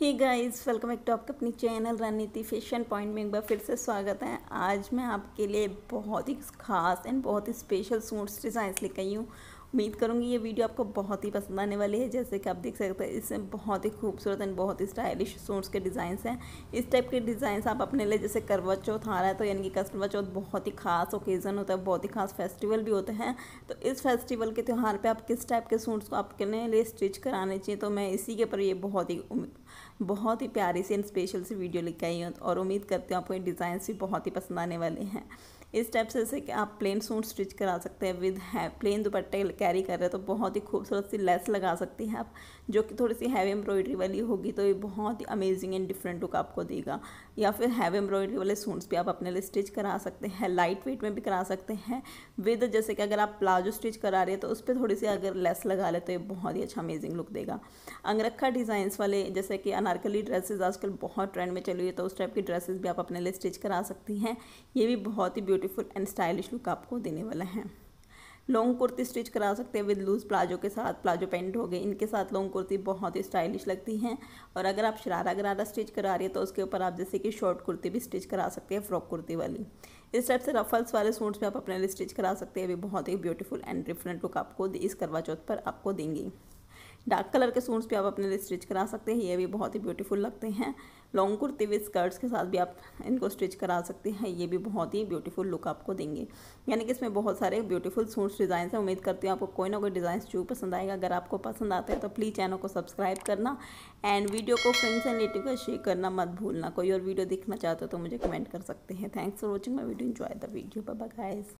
he guys welcome back to आपका अपनी channel रणनीति फैशन पॉइंट में एक बार फिर से स्वागत है आज मैं आपके लिए बहुत ही खास एंड बहुत ही स्पेशल सूट्स डिज़ाइंस लेकर आई हूँ उम्मीद करूँगी ये वीडियो आपको बहुत ही पसंद आने वाली है जैसे कि आप देख सकते हैं इसमें बहुत ही खूबसूरत एंड बहुत ही स्टाइलिश सूट्स के डिज़ाइंस हैं इस टाइप के डिज़ाइंस आप अपने लिए जैसे करवा चौथ आ रहा है तो यानी कि कस्टमर चौथ बहुत ही खास ओकेज़न होता है बहुत ही खास फेस्टिवल भी होते हैं तो इस फेस्टिवल के त्यौहार पर आप किस टाइप के सूट्स को आपके लिए स्टिच कराने चाहिए तो मैं इसी के पर ये बहुत ही बहुत ही प्यारी सी एंड स्पेशल सी वीडियो लेके आई हूँ और उम्मीद करती हूँ आपको ये डिज़ाइन भी बहुत ही पसंद आने वाले हैं इस टाइप से जैसे कि आप प्लेन सूट स्टिच करा सकते हैं विद है प्लेन दुपट्टे कैरी कर रहे हो तो बहुत ही खूबसूरत सी लेस लगा सकती हैं आप जो कि थोड़ी सी हैवी एम्ब्रॉयडरी वाली होगी तो ये बहुत ही अमेजिंग एंड डिफरेंट लुक आपको देगा या फिर हैवी एम्ब्रॉयडरी वाले सूट्स भी आप अपने लिए स्टिच करा सकते हैं लाइट वेट में भी करा सकते हैं विद जैसे कि अगर आप प्लाजो स्टिच करा रहे हैं तो उस पर थोड़ी सी अगर लेस लगा ले तो ये बहुत ही अच्छा अमेजिंग लुक देगा अंगरखा डिज़ाइंस वाले जैसे कि अनारकली ड्रेसेस आजकल बहुत ट्रेंड में चली हुई है तो उस टाइप की ड्रेसेस भी आप अपने लिए स्टिच करा सकती हैं ये भी बहुत ही ब्यूटीफुल एंड स्टाइलिश लुक आपको देने वाला है लॉन्ग कुर्ती स्टिच करा सकते हैं विद लूज़ प्लाजो के साथ प्लाजो पेंट हो गए इनके साथ लॉन्ग कुर्ती बहुत ही स्टाइलिश लगती हैं और अगर आप शरारा गरारा स्टिच करा रही है तो उसके ऊपर आप जैसे कि शॉर्ट कुर्ती भी स्टिच करा सकते हैं फ्रॉक कुर्ती वाली इस टाइप से रफल्स वाले सूट्स भी आप अपने लिए स्टिच करा सकते हैं भी बहुत ही ब्यूटीफुल एंड डिफरेंट लुक आपको इस करवा चौथ पर आपको देंगी डार्क कलर के सूट्स भी आप अपने लिए स्टिच करा सकते हैं ये भी बहुत ही ब्यूटीफुल लगते हैं लॉन्ग कुर्ती विद स्कर्ट्स के साथ भी आप इनको स्टिच करा सकते हैं ये भी बहुत ही ब्यूटीफुल लुक आपको देंगे यानी कि इसमें बहुत सारे ब्यूटीफुल सूट्स डिज़ाइन हैं उम्मीद करती हूँ आपको कोई ना कोई डिज़ाइन जो पसंद आएगा अगर आपको पसंद आता है तो प्लीज़ चैनल को सब्सक्राइब करना एंड वीडियो को फ्रेंड्स एंड रिलेटिव को शेयर करना मत भूलना कोई और वीडियो देखना चाहते हो तो मुझे कमेंट कर सकते हैं thanks for watching my video enjoy the video पर गाइज